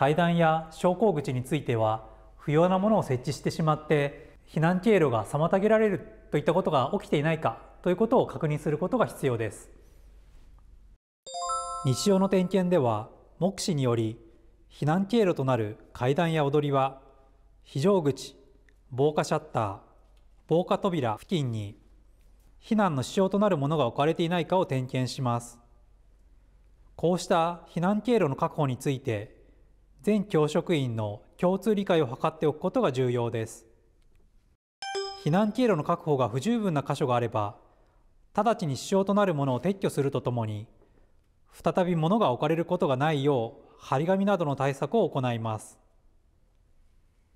階段や昇降口については不要なものを設置してしまって避難経路が妨げられるといったことが起きていないかということを確認することが必要です日常の点検では目視により避難経路となる階段や踊りは非常口防火シャッター防火扉付近に避難の支障となるものが置かれていないかを点検しますこうした避難経路の確保について全教職員の共通理解を図っておくことが重要です避難経路の確保が不十分な箇所があれば直ちに支障となるものを撤去するとともに再び物が置かれることがないよう張り紙などの対策を行います